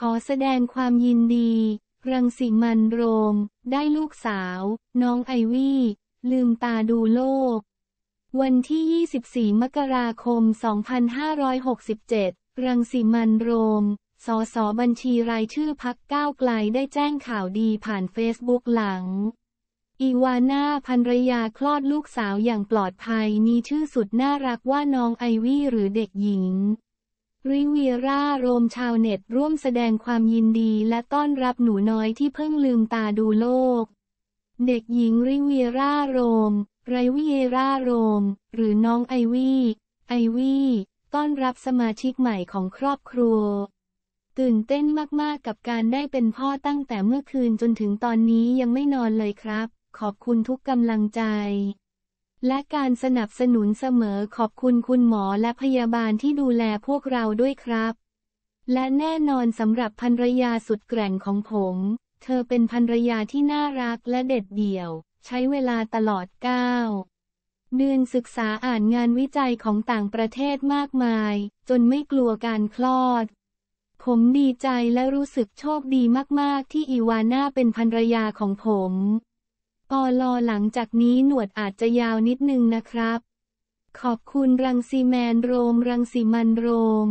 ขอแสดงความยินดี รังสิมันโรม ได้ลูกสาว น้องไอวี่ ลืมตาดูโลก วันที่ 24 มกราคม 2567 รังสิมันโรมสอสบัญชีรายชื่อพักก้าวไกลได้แจ้งข่าวดีผ่านเฟซบุ๊กหลัง อีวาน่าภรรยาคลอดลูกสาวอย่างปลอดภัยมีชื่อสุดน่ารักว่าน้องไอวี่หรือเด็กหญิงริเวียร่าโรมชาวเน็ตร่วมแสดงความยินดีและต้อนรับหนูน้อยที่เพิ่งลืมตาดูโลก เด็กหญิงริเวียร่าโรม ไรวียร่าโรม หรือน้องไอวี่ไอวี่ต้อนรับสมาชิกใหม่ของครอบครัว ตื่นเต้นมาก ๆ กับการได้เป็นพ่อตั้งแต่เมื่อคืนจนถึงตอนนี้ยังไม่นอนเลยครับ ขอบคุณทุกกำลังใจและการสนับสนุนเสมอขอบคุณคุณหมอและพยาบาลที่ดูแลพวกเราด้วยครับ และแน่นอนสำหรับภรรยาสุดแกร่งของผม เธอเป็นภรรยาที่น่ารักและเด็ดเดี่ยว ใช้เวลาตลอดก้าวเดือนศึกษาอ่านงานวิจัยของต่างประเทศมากมาย จนไม่กลัวการคลอด ผมดีใจและรู้สึกโชคดีมาก ๆ ที่อีวาน่าเป็นภรรยาของผมปอลอหลังจากนี้หนวดอาจจะยาวนิดนึงนะครับ ขอบคุณรังสีแมนโรม รังสีมันโรม